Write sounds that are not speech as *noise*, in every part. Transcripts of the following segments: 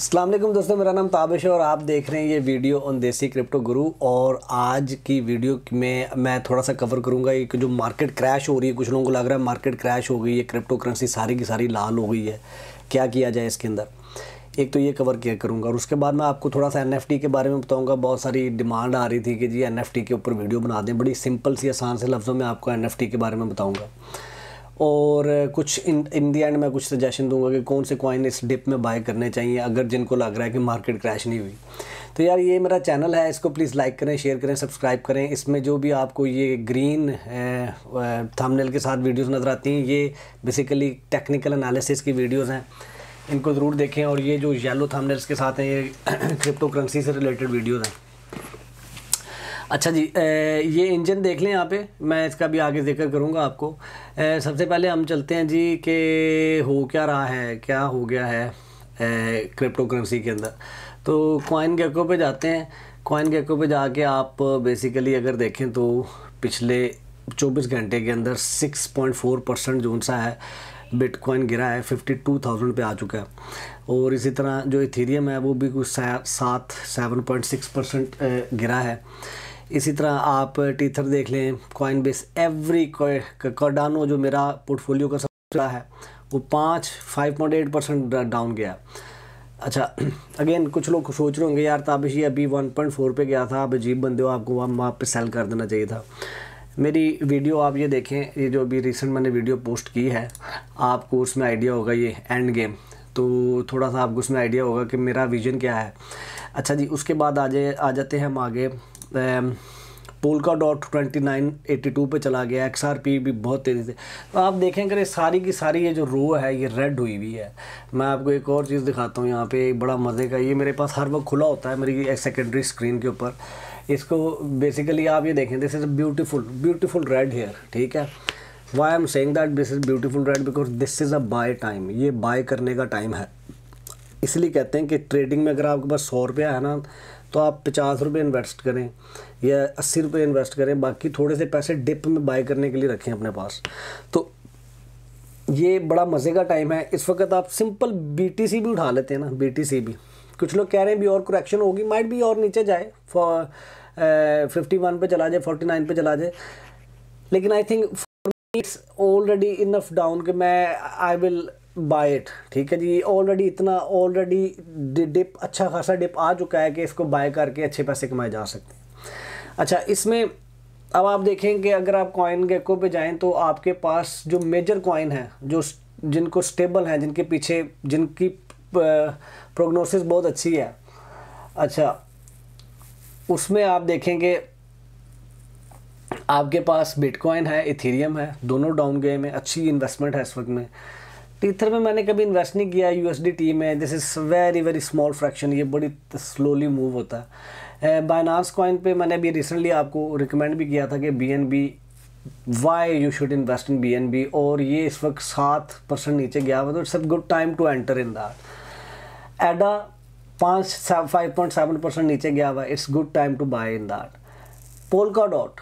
असलम दोस्तों मेरा नाम ताबिश है और आप देख रहे हैं ये वीडियो ऑन देसी क्रिप्टो गुरु और आज की वीडियो में मैं थोड़ा सा कवर करूंगा कि जो मार्केट क्रैश हो रही है कुछ लोगों को लग रहा है मार्केट क्रैश हो गई है क्रिप्टो करेंसी सारी की सारी लाल हो गई है क्या किया जाए इसके अंदर एक तो ये कवर किया करूँगा और उसके बाद मैं आपको थोड़ा सा एन के बारे में बताऊँगा बहुत सारी डिमांड आ रही थी कि जी एन के ऊपर वीडियो बना दें बड़ी सिंपल सी आसान से लफ्ज़ों में आपको एन के बारे में बताऊँगा और कुछ इन इन दी एंड मैं कुछ सजेशन दूंगा कि कौन से कॉइन इस डिप में बाय करने चाहिए अगर जिनको लग रहा है कि मार्केट क्रैश नहीं हुई तो यार ये मेरा चैनल है इसको प्लीज़ लाइक करें शेयर करें सब्सक्राइब करें इसमें जो भी आपको ये ग्रीन थंबनेल के साथ वीडियोस नज़र आती हैं ये बेसिकली टेक्निकल एनालिसिस की वीडियोस हैं इनको ज़रूर देखें और ये जो येलो थमनेल्स के साथ हैं ये क्रिप्टो *clears throat* करेंसी से रिलेटेड वीडियोज़ हैं अच्छा जी ए, ये इंजन देख लें यहाँ पे मैं इसका भी आगे जिक्र करूँगा आपको ए, सबसे पहले हम चलते हैं जी कि हो क्या रहा है क्या हो गया है क्रिप्टो करेंसी के अंदर तो कॉइन गेको पे जाते हैं कॉइन गेको पे जाके आप बेसिकली अगर देखें तो पिछले 24 घंटे के अंदर 6.4 परसेंट जो सा है बिटकॉइन गिरा है फिफ्टी टू थाउजेंड पर आ चुका है और इसी तरह जो इथीरियम है वो भी कुछ सात सेवन पॉइंट सिक्स परसेंट गिरा है इसी तरह आप टीथर देख लें कॉइन बेस एवरी कॉडानो जो मेरा पोर्टफोलियो का सबसे है वो पाँच five point eight percent down गया अच्छा अगेन *clears throat* कुछ लोग सोच रहे होंगे यार ताबिश ये अभी वन पॉइंट फोर पर गया था आप अजीब बंदे हो आपको वहाँ वहाँ पर सेल कर देना चाहिए था मेरी वीडियो आप ये देखें ये जो अभी रिसेंट मैंने वीडियो पोस्ट की है आपको उसमें आइडिया होगा ये एंड गेम तो थोड़ा सा आपको उसमें आइडिया होगा कि मेरा विजन क्या है अच्छा जी उसके बाद आ जाए आ जाते हैं हम आगे polka dot twenty nine eighty two पर चला गया एक्स आर पी भी बहुत तेज़ी से तो आप देखें अगर ये सारी की सारी ये जो रो है ये रेड हुई हुई है मैं आपको एक और चीज़ दिखाता हूँ यहाँ पे बड़ा मज़े का ये मेरे पास हर वक्त खुला होता है मेरी सेकेंडरी स्क्रीन के ऊपर इसको बेसिकली आप ये देखें this is beautiful beautiful red hair ठीक है why am saying that this is beautiful red because this is a buy time ये बाय करने का टाइम है इसलिए कहते हैं कि ट्रेडिंग में अगर आपके पास सौ रुपया है ना तो आप पचास रुपये इन्वेस्ट करें या अस्सी रुपये इन्वेस्ट करें बाकी थोड़े से पैसे डिप में बाय करने के लिए रखें अपने पास तो ये बड़ा मज़े का टाइम है इस वक्त आप सिंपल बी भी उठा लेते हैं ना बी भी कुछ लोग कह रहे हैं भी और करेक्शन होगी माइट भी और नीचे जाए फिफ्टी वन पर चला जाए फोर्टी नाइन पर चला जाए लेकिन I think it's already enough down कि मैं आई विल बाय इट ठीक है जी ऑलरेडी इतना ऑलरेडी डिप अच्छा खासा डिप आ चुका है कि इसको बाय करके अच्छे पैसे कमाए जा सकते हैं अच्छा इसमें अब आप देखें कि अगर आप कॉइन गेको पे जाएं तो आपके पास जो मेजर कॉइन है जो जिनको स्टेबल हैं जिनके पीछे जिनकी प्रोग्नोसिस बहुत अच्छी है अच्छा उसमें आप देखेंगे आपके पास बिटकॉइन है इथेरियम है दोनों डाउन गए में अच्छी इन्वेस्टमेंट है इस वक्त में टीथर में मैंने कभी इन्वेस्ट नहीं किया यू एस में this is very very small fraction ये बड़ी स्लोली मूव होता है बाइनास कॉइन पे मैंने अभी रिसेंटली आपको रिकमेंड भी किया था कि B N B why you should invest in B N B और ये इस वक्त सात परसेंट नीचे गया हुआ तो it's a good time to enter in that ADA पाँच फाइव पॉइंट सेवन परसेंट नीचे गया हुआ it's good time to buy in that polka dot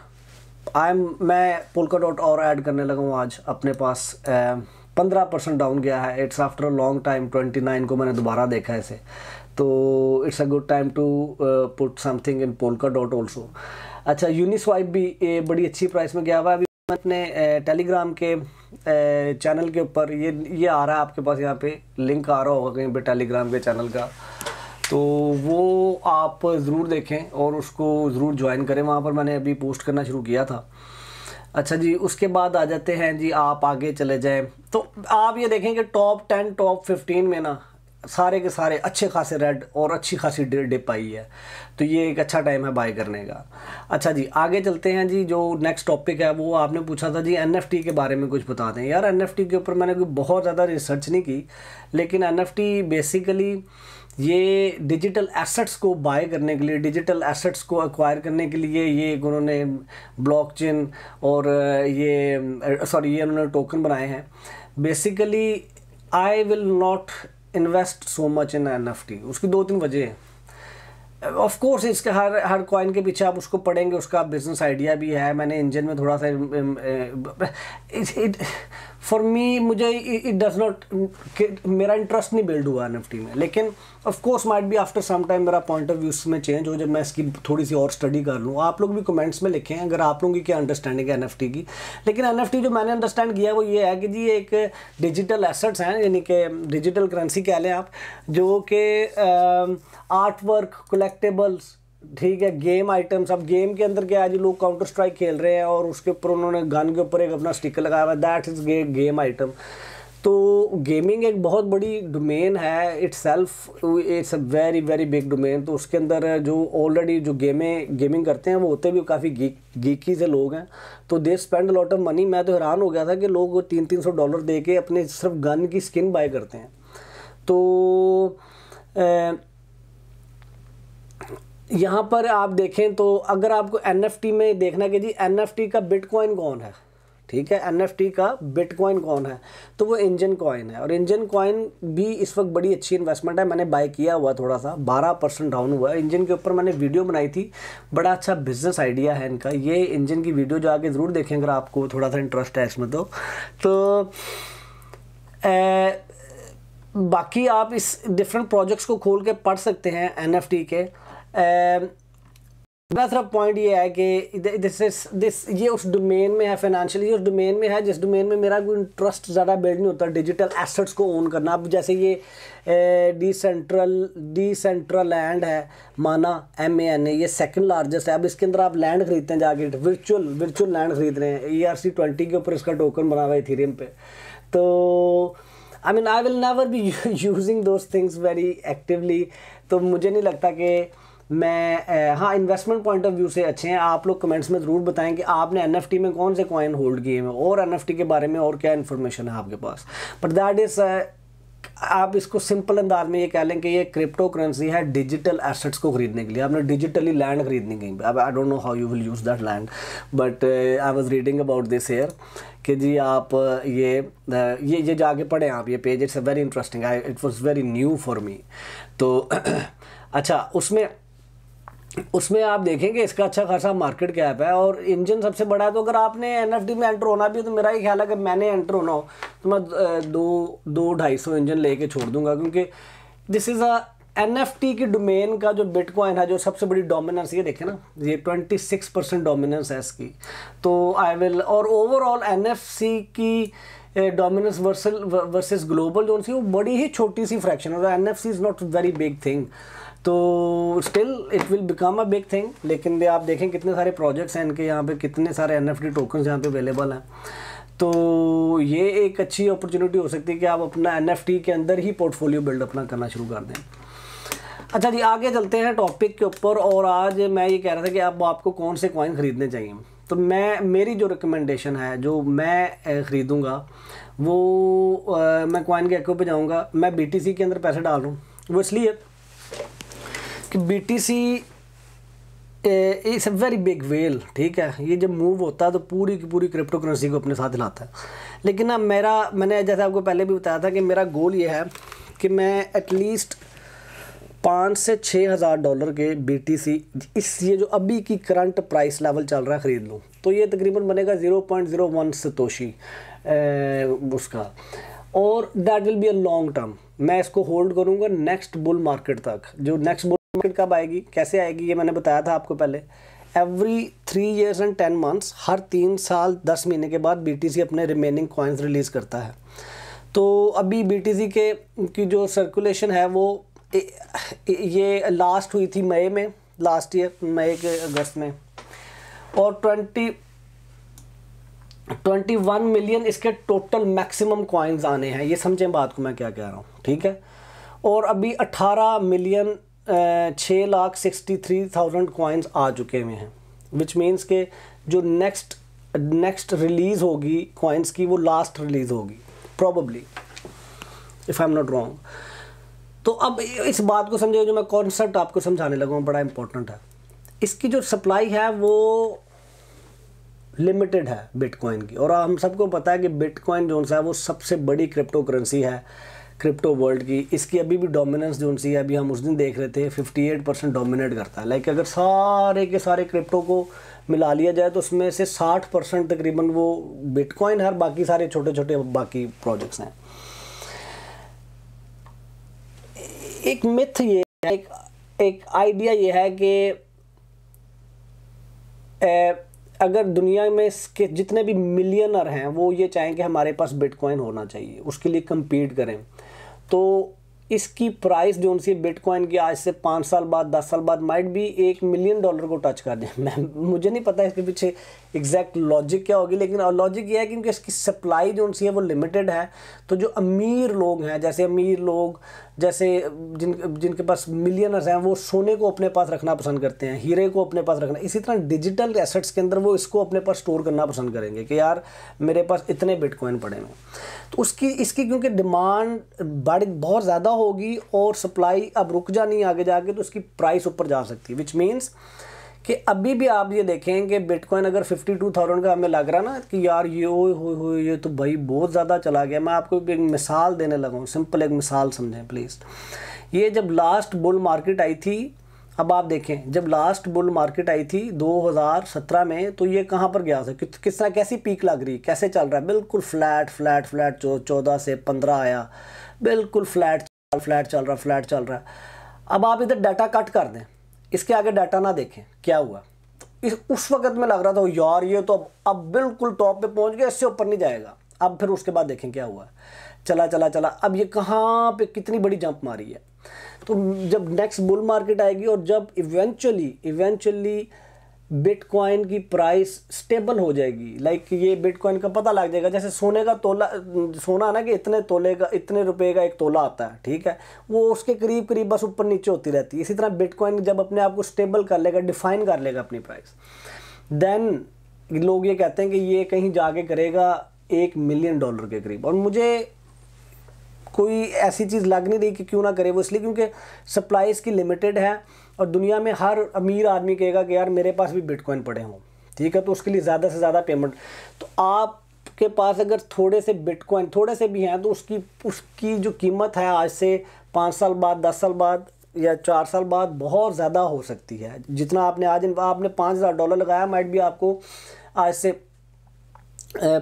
I am मैं पोलका डॉट और ऐड करने लगा हूँ आज अपने पास पंद्रह परसेंट डाउन गया है it's after a long time twenty nine को मैंने दोबारा देखा है इसे तो it's a good time to put something in polka dot also अच्छा यूनिस्वाइप भी ये बड़ी अच्छी प्राइस में गया हुआ है अभी अपने टेलीग्राम के चैनल के ऊपर ये ये आ रहा है आपके पास यहाँ पे लिंक आ रहा होगा कहीं पर टेलीग्राम के चैनल का तो वो आप ज़रूर देखें और उसको ज़रूर ज्वाइन करें वहाँ पर मैंने अभी पोस्ट करना शुरू किया था अच्छा जी उसके बाद आ जाते हैं जी आप आगे चले जाएं तो आप ये देखें कि टॉप टेन टॉप फिफ्टीन में ना सारे के सारे अच्छे खासे रेड और अच्छी खासी डिप आई है तो ये एक अच्छा टाइम है बाय करने का अच्छा जी आगे चलते हैं जी जो नेक्स्ट टॉपिक है वो आपने पूछा था जी एन के बारे में कुछ बता दें यार एन के ऊपर मैंने कोई बहुत ज़्यादा रिसर्च नहीं की लेकिन एन बेसिकली ये डिजिटल एसेट्स को बाय करने के लिए डिजिटल एसेट्स को एक्वायर करने के लिए ये उन्होंने ब्लॉकचेन और ये सॉरी ये उन्होंने टोकन बनाए हैं basically I will not invest so much in N उसकी दो तीन वजह हैं ऑफ कोर्स इसके हर हर कॉइन के पीछे आप उसको पढ़ेंगे उसका बिजनेस आइडिया भी है मैंने इंजन में थोड़ा सा फॉर मी मुझे इट डज नॉट मेरा इंटरेस्ट नहीं बिल्ड हुआ एन में लेकिन ऑफ कोर्स माइट भी आफ्टर सम टाइम मेरा पॉइंट ऑफ व्यू में चेंज हो जब मैं इसकी थोड़ी सी और स्टडी कर लूँ आप लोग भी कमेंट्स में लिखें अगर आप लोगों की क्या अंडरस्टैंडिंग है एन की लेकिन एन जो मैंने अंडरस्टैंड किया वो ये है कि जी एक डिजिटल एसेट्स हैं यानी कि डिजिटल करेंसी कह लें आप जो कि आर्ट वर्क कलेक्टेबल्स ठीक है गेम आइटम्स अब गेम के अंदर क्या है जो लोग काउंटर स्ट्राइक खेल रहे हैं और उसके ऊपर उन्होंने गन के ऊपर एक अपना स्टिकर लगाया हुआ that is ga game item तो गेमिंग एक बहुत बड़ी डोमेन है itself it's a very very big domain तो उसके अंदर जो ऑलरेडी जो गेमें गेमिंग करते हैं वो होते भी काफ़ी गीक गीकी से लोग हैं तो they spend lot of money मैं तो हैरान हो गया था कि लोग तीन तीन सौ डॉलर दे के अपने सिर्फ गन की स्किन बाय करते हैं तो ए, यहाँ पर आप देखें तो अगर आपको एन में देखना कि जी एन का बिटकॉइन कौन है ठीक है एन का बिटकॉइन कौन है तो वो इंजन कॉइन है और इंजन कॉइन भी इस वक्त बड़ी अच्छी इन्वेस्टमेंट है मैंने बाय किया हुआ थोड़ा सा 12 परसेंट डाउन हुआ है इंजन के ऊपर मैंने वीडियो बनाई थी बड़ा अच्छा बिजनेस आइडिया है इनका ये इंजन की वीडियो जो आगे ज़रूर देखें अगर आपको थोड़ा सा इंटरेस्ट है इसमें तो, तो ए, बाकी आप इस डिफरेंट प्रोजेक्ट्स को खोल के पढ़ सकते हैं एन के दूसरा um, पॉइंट ये है कि दिस इज दिस ये उस डोमेन में है फाइनेंशियली उस डोमेन में है जिस डोमेन में मेरा कोई इंटरेस्ट ज़्यादा बिल्ड नहीं होता डिजिटल एसेट्स को ओन करना अब जैसे ये decentral Decentraland है MANA M A N A ये सेकंड लार्जेस्ट है अब इसके अंदर आप लैंड खरीदते हैं जाके वर्चुअल वर्चुअल लैंड खरीद रहे हैं ए आर सी ट्वेंटी के ऊपर इसका टोकन बना हुआ है थीरियम पे तो I mean I will never be using those things very actively तो मुझे नहीं लगता कि मैं हाँ इन्वेस्टमेंट पॉइंट ऑफ व्यू से अच्छे हैं आप लोग कमेंट्स में ज़रूर बताएं कि आपने एन में कौन से कॉइन होल्ड किए हैं और एन के बारे में और क्या इन्फॉर्मेशन है आपके पास बट दैट इज़ आप इसको सिंपल अंदाज में ये कह लें कि ये क्रिप्टो करेंसी है डिजिटल एसेट्स को खरीदने के लिए आपने डिजिटली लैंड खरीदनी कहीं अब I don't know how you will use that land but I was reading about this air कि जी आप ये ये ये जाके पढ़ें आप ये page it's very interesting I it was very new for me तो *clears throat* अच्छा उसमें उसमें आप देखेंगे इसका अच्छा खासा मार्केट कैप है और इंजन सबसे बड़ा है तो अगर आपने एन में एंटर होना भी तो मेरा ही ख्याल है कि मैंने एंटर होना हो तो मैं दो दो ढाई सौ इंजन ले कर छोड़ दूंगा क्योंकि दिस इज़ अ एन की डोमेन का जो बिटकॉइन है जो सबसे बड़ी डोमिनेंस ये देखें ना ये 26 परसेंट डोमिनेंस है इसकी तो आई विल और ओवरऑल एन की डोमिनेंस वर्सल वर्सेस ग्लोबल जो सी वो बड़ी ही छोटी सी फ्रैक्शन है N F C is not very big thing तो still it will become a big thing लेकिन आप देखें कितने सारे प्रोजेक्ट्स हैं इनके यहाँ पे कितने सारे एन एफ टी टोकन्स यहाँ पे अवेलेबल हैं तो ये एक अच्छी अपॉर्चुनिटी हो सकती है कि आप अपना एन एफ टी के अंदर ही पोर्टफोलियो बिल्ड अपना करना शुरू कर दें अच्छा जी आगे चलते हैं टॉपिक के ऊपर और आज मैं ये कह रहा था कि अब आप, आपको कौन से कॉइन ख़रीदने चाहिए तो मैं मेरी जो रिकमेंडेशन है जो मैं ख़रीदूँगा वो आ, मैं कॉइन के एक्व पे जाऊँगा मैं बी के अंदर पैसे डाल रहा हूँ वो इसलिए कि B T C very big well ठीक है ये जब मूव होता है तो पूरी की पूरी क्रिप्टो करेंसी को अपने साथ हिलाता है लेकिन ना मेरा मैंने जैसे आपको पहले भी बताया था कि मेरा गोल ये है कि मैं एटलीस्ट पाँच से छः हज़ार डॉलर के बी टी सी इस ये जो अभी की करंट प्राइस लेवल चल रहा है ख़रीद लूँ तो ये तकरीबन बनेगा zero point zero one satoshi उसका और that will be a long term मैं इसको होल्ड करूँगा नेक्स्ट बुल मार्केट तक जो नेक्स्ट मार्केट कब आएगी कैसे आएगी ये मैंने बताया था आपको पहले every three years and ten months हर तीन साल दस महीने के बाद बी अपने रिमेनिंग कॉइन्स रिलीज़ करता है तो अभी बी के की जो सर्कुलेशन है वो ये लास्ट हुई थी मई में लास्ट ईयर मई के अगस्त में और ट्वेंटी ट्वेंटी वन मिलियन इसके टोटल मैक्सिमम कॉइन्स आने हैं ये समझें बात को मैं क्या कह रहा हूँ ठीक है और अभी अट्ठारह मिलियन छः lakh sixty three thousand coins आ चुके हुए हैं विच मीन्स के जो नेक्स्ट नेक्स्ट रिलीज़ होगी कॉइन्स की वो लास्ट रिलीज़ होगी probably if I am not wrong तो अब इस बात को समझे जो मैं कॉन्सेप्ट आपको समझाने लगा हूँ बड़ा इंपॉर्टेंट है इसकी जो सप्लाई है वो लिमिटेड है बिटकॉइन की और हम सबको पता है कि बिटकॉइन जो सा है वो सबसे बड़ी क्रिप्टो करेंसी है क्रिप्टो वर्ल्ड की इसकी अभी भी डोमिनेंस जो सी अभी हम उस दिन देख रहे थे 58 परसेंट डोमिनेट करता है लाइक अगर सारे के सारे क्रिप्टो को मिला लिया जाए तो उसमें से 60 परसेंट तकरीबन वो बिटकॉइन है और बाकी सारे छोटे छोटे बाकी प्रोजेक्ट्स हैं एक मिथ ये है एक, एक आइडिया ये है कि ए, अगर दुनिया में इसके जितने भी मिलियनर हैं वो ये चाहें कि हमारे पास बिटकॉइन होना चाहिए उसके लिए कम्पीट करें तो इसकी प्राइस जो उनसी बिटकॉइन की आज से पाँच साल बाद दस साल बाद माइट भी एक मिलियन डॉलर को टच कर दें *laughs* मैं मुझे नहीं पता इसके पीछे एग्जैक्ट लॉजिक क्या होगी लेकिन लॉजिक ये है क्योंकि इसकी सप्लाई जो उनसी है वो लिमिटेड है तो जो अमीर लोग हैं जैसे अमीर लोग जैसे जिन जिनके पास मिलियनर्स हैं वो सोने को अपने पास रखना पसंद करते हैं हीरे को अपने पास रखना इसी तरह डिजिटल एसेट्स के अंदर वो इसको अपने पास स्टोर करना पसंद करेंगे कि यार मेरे पास इतने बिटकॉइन पड़े हैं उसकी इसकी क्योंकि डिमांड बढ़ बहुत ज़्यादा होगी और सप्लाई अब रुक जानी आगे जाके तो उसकी प्राइस ऊपर जा सकती है विच मीन्स कि अभी भी आप ये देखें कि बिटकॉइन अगर फिफ्टी टू थाउजेंड का हमें लग रहा ना कि यार ये ओ हो हो ये तो भाई बहुत ज़्यादा चला गया मैं आपको एक मिसाल देने लगा हूँ सिंपल एक मिसाल समझें प्लीज़ ये जब लास्ट बुल मार्केट आई थी अब आप देखें जब लास्ट बुल मार्केट आई थी 2017 में तो ये कहाँ पर गया था कि, किस तरह कैसी पीक लग रही कैसे चल रहा है बिल्कुल फ्लैट फ्लैट फ्लैट चौ चौदह से पंद्रह आया बिल्कुल फ्लैट फ्लैट चल रहा फ्लैट चल रहा अब आप इधर डाटा कट कर दें इसके आगे डाटा ना देखें क्या हुआ इस उस वक्त में लग रहा था यार ये तो अब अब बिल्कुल टॉप पे पहुंच गया इससे ऊपर नहीं जाएगा अब फिर उसके बाद देखें क्या हुआ चला चला चला अब ये कहाँ पे कितनी बड़ी जंप मारी है तो जब नेक्स्ट बुल मार्केट आएगी और जब इवेंचुअली इवेंचुअली बिटकॉइन की प्राइस स्टेबल हो जाएगी लाइक ये बिटकॉइन का पता लग जाएगा जैसे सोने का तोला सोना ना कि इतने तोले का इतने रुपए का एक तोला आता है ठीक है वो उसके करीब करीब बस ऊपर नीचे होती रहती है इसी तरह बिटकॉइन जब अपने आप को स्टेबल कर लेगा डिफाइन कर लेगा अपनी प्राइस देन लोग ये कहते हैं कि ये कहीं जाके करेगा एक मिलियन डॉलर के करीब और मुझे कोई ऐसी चीज़ लग नहीं रही कि क्यों ना करे वो इसलिए क्योंकि सप्लाई इसकी लिमिटेड है और दुनिया में हर अमीर आदमी कहेगा कि यार मेरे पास भी बिटकॉइन पड़े हों ठीक है तो उसके लिए ज़्यादा से ज़्यादा पेमेंट तो आप के पास अगर थोड़े से बिटकॉइन थोड़े से भी हैं तो उसकी उसकी जो कीमत है आज से पाँच साल बाद दस साल बाद या चार साल बाद बहुत ज़्यादा हो सकती है जितना आपने आज आपने पाँच हज़ार डॉलर लगाया माइट भी आपको आज से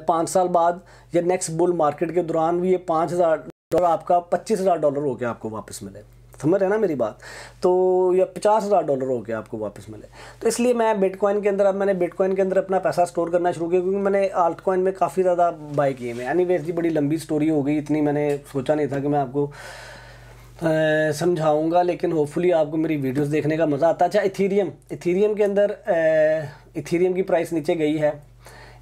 पाँच साल बाद या नेक्स्ट बुल मार्केट के दौरान भी ये पाँच हज़ार तो आपका पच्चीस हज़ार डॉलर हो गया आपको वापस मिले समझ रहे ना मेरी बात तो या पचास हज़ार डॉलर हो गया आपको वापस मिले तो इसलिए मैं बिटकॉइन के अंदर अब मैंने बिटकॉइन के अंदर अपना पैसा स्टोर करना शुरू किया क्योंकि मैंने आल्ट कॉइन में काफ़ी ज़्यादा बाई किए हैं यानी वेज बड़ी लंबी स्टोरी हो गई इतनी मैंने सोचा नहीं था कि मैं आपको समझाऊंगा लेकिन होपफुली आपको मेरी वीडियोस देखने का मज़ा आता अच्छा इथीरियम इथीरियम के अंदर इथीरियम की प्राइस नीचे गई है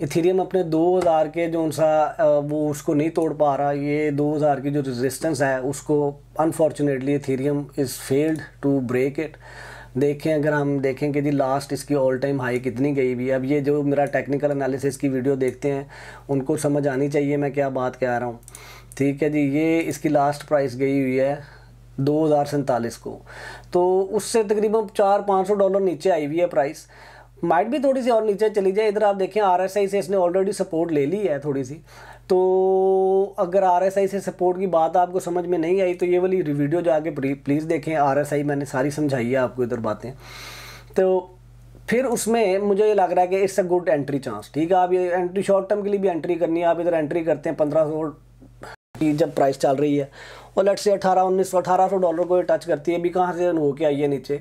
इथेरियम अपने 2000 के जो सा वो उसको नहीं तोड़ पा रहा ये 2000 की जो रेजिस्टेंस है उसको unfortunately Ethereum is failed to break it देखें अगर हम देखें कि जी लास्ट इसकी ऑल टाइम हाई कितनी गई हुई है अब ये जो मेरा टेक्निकल एनालिसिस की वीडियो देखते हैं उनको समझ आनी चाहिए मैं क्या बात कह रहा हूँ ठीक है जी ये इसकी लास्ट प्राइस गई हुई है दो हज़ार सैंतालीस को तो उससे तकरीबन चार पाँच सौ डॉलर नीचे आई हुई है प्राइस माइट भी थोड़ी सी और नीचे चली जाए इधर आप देखें आर एस आई से इसने ऑलरेडी सपोर्ट ले ली है थोड़ी सी तो अगर आर एस आई से सपोर्ट की बात आपको समझ में नहीं आई तो ये वाली वीडियो जाके प्लीज़ देखें आर एस आई मैंने सारी समझाई है आपको इधर बातें तो फिर उसमें मुझे ये लग रहा है कि it's a good entry chance ठीक है आप ये एंट्री शॉर्ट टर्म के लिए भी एंट्री करनी है आप इधर एंट्री करते हैं पंद्रह सौ की जब प्राइस चल रही है और लट से अठारह उन्नीस सौ अठारह सौ डॉलर को ये टच करती है अभी कहाँ से होके आई है नीचे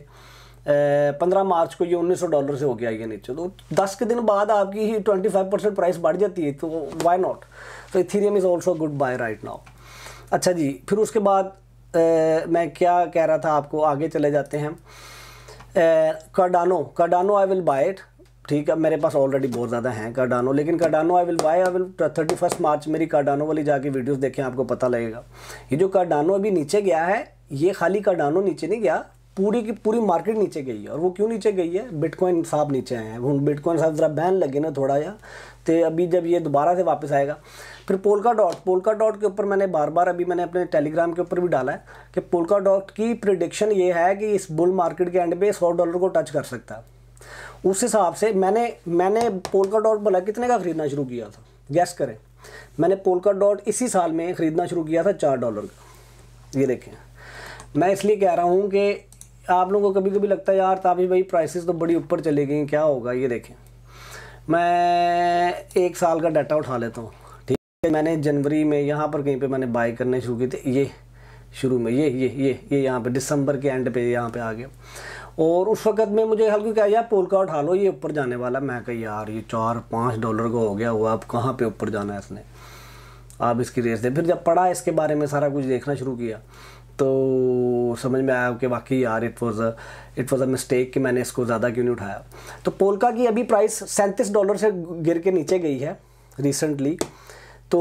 पंद्रह मार्च को ये उन्नीस सौ डॉलर से हो गया ये नीचे तो दस के दिन बाद आपकी ही ट्वेंटी फाइव परसेंट प्राइस बढ़ जाती है तो वाई नॉट तो Ethereum is also good buy right now अच्छा जी फिर उसके बाद ए, मैं क्या कह रहा था आपको आगे चले जाते हैं Cardano Cardano I will buy it ठीक है मेरे पास ऑलरेडी बहुत ज़्यादा हैं कार्डानो लेकिन Cardano I will buy I will thirty first March मेरी कार्डानो वाली जाके वीडियोस देखें आपको पता लगेगा ये जो कार्डानो अभी नीचे गया है ये खाली कार्डानो नीचे नहीं गया पूरी की पूरी मार्केट नीचे गई है और वो क्यों नीचे गई है बिटकॉइन साहब नीचे आए हैं हूँ बिटकॉइन साहब ज़रा बैन लगे ना थोड़ा या तो अभी जब ये दोबारा से वापस आएगा फिर पोलका डॉट पोलका डॉट के ऊपर मैंने बार बार अभी मैंने अपने टेलीग्राम के ऊपर भी डाला है कि पोलका डॉट की प्रिडिक्शन ये है कि इस बुल मार्केट के एंड पे सौ डॉलर को टच कर सकता है उस हिसाब से मैंने मैंने पोलका डॉट बोला कितने का ख़रीदना शुरू किया था गैस करें मैंने पोलका डॉट इसी साल में ख़रीदना शुरू किया था चार डॉलर का ये देखें मैं इसलिए कह रहा हूँ कि आप लोगों को कभी कभी लगता है यार ताबी भाई प्राइसेस तो बड़ी ऊपर चले गई क्या होगा ये देखें मैं एक साल का डाटा उठा लेता हूँ ठीक है मैंने जनवरी में यहाँ पर कहीं पे मैंने बाई करने शुरू की थी ये शुरू में ये ये ये ये यहाँ पे दिसंबर के एंड पे यहाँ पे आ गया और उस वक्त में मुझे हल्की क्या यार पोल का उठा लो ये ऊपर जाने वाला मैं कह यार ये चार पाँच डॉलर का हो गया हुआ अब कहाँ पे ऊपर जाना है इसने आप इसकी रेस दे फिर जब पढ़ा इसके बारे में सारा कुछ देखना शुरू किया तो समझ में आया कि वाकई यार it was it was a mistake कि मैंने इसको ज़्यादा क्यों नहीं उठाया तो पोलका की अभी प्राइस सैंतीस डॉलर से गिर के नीचे गई है रिसेंटली तो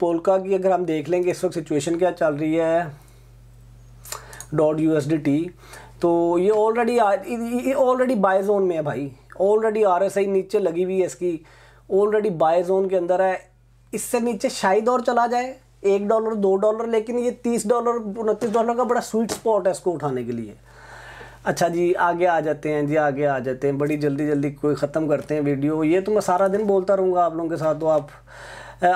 पोलका की अगर हम देख लेंगे इस वक्त सिचुएशन क्या चल रही है dot U S D T तो ये ऑलरेडी ये ऑलरेडी बाय जोन में है भाई ऑलरेडी आर एस आई नीचे लगी हुई है इसकी ऑलरेडी बाय जोन के अंदर है इससे नीचे शायद और चला जाए एक डॉलर दो डॉलर लेकिन ये तीस डॉलर उनतीस डॉलर का बड़ा स्वीट स्पॉट है इसको उठाने के लिए अच्छा जी आगे आ जाते हैं जी आगे आ जाते हैं बड़ी जल्दी जल्दी कोई ख़त्म करते हैं वीडियो ये तो मैं सारा दिन बोलता रहूँगा आप लोगों के साथ तो आप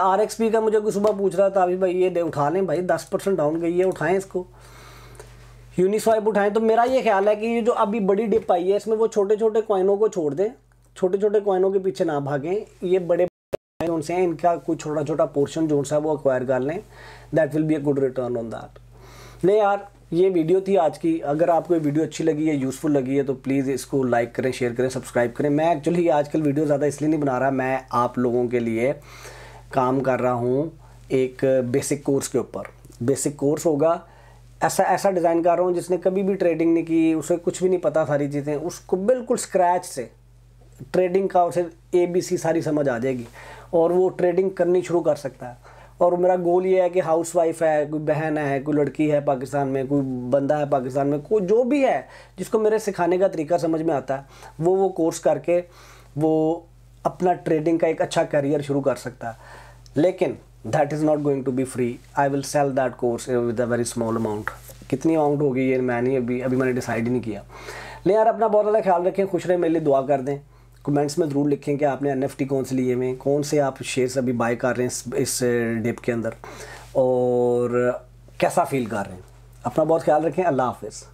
आर एक्स पी का मुझे कोई सुबह पूछ रहा था अभी भाई ये दे उठा लें भाई दस परसेंट डाउन गई है उठाएं इसको यूनिस्वाइप उठाएं तो मेरा ये ख्याल है कि ये जो अभी बड़ी डिप आई है इसमें वो छोटे छोटे कॉइनों को छोड़ दें छोटे छोटे कॉइनों के पीछे ना भागें ये बड़े हैं उनसे हैं इनका कोई छोटा छोटा पोर्शन जो सा वो अक्वायर कर लें that will be a good return on that ले यार ये वीडियो थी आज की अगर आपको ये वीडियो अच्छी लगी है यूज़फुल लगी है तो प्लीज़ इसको लाइक करें शेयर करें सब्सक्राइब करें मैं एक्चुअली आजकल वीडियो ज़्यादा इसलिए नहीं बना रहा मैं आप लोगों के लिए काम कर रहा हूँ एक बेसिक कोर्स के ऊपर बेसिक कोर्स होगा ऐसा ऐसा डिज़ाइन कर रहा हूँ जिसने कभी भी ट्रेडिंग नहीं की उसे कुछ भी नहीं पता सारी चीज़ें उसको बिल्कुल स्क्रैच से ट्रेडिंग का उसे ए बी सी सारी समझ आ जाएगी और वो ट्रेडिंग करनी शुरू कर सकता है और मेरा गोल ये है कि हाउस वाइफ है कोई बहन है कोई लड़की है पाकिस्तान में कोई बंदा है पाकिस्तान में कोई जो भी है जिसको मेरे सिखाने का तरीका समझ में आता है वो वो कोर्स करके वो अपना ट्रेडिंग का एक अच्छा करियर शुरू कर सकता है लेकिन that is not going to be free I will sell that course with a very small amount कितनी अमाउंट होगी ये मैं नहीं अभी अभी मैंने डिसाइड ही नहीं किया ले यार अपना बहुत ज़्यादा ख्याल रखें खुश रहें मेरे लिए दुआ कर दें कमेंट्स में ज़रूर लिखें कि आपने एन कौन से लिए हुए कौन से आप शेयर्स अभी बाय कर रहे हैं इस डिप के अंदर और कैसा फील कर रहे हैं अपना बहुत ख्याल रखें अल्लाह हाफिज़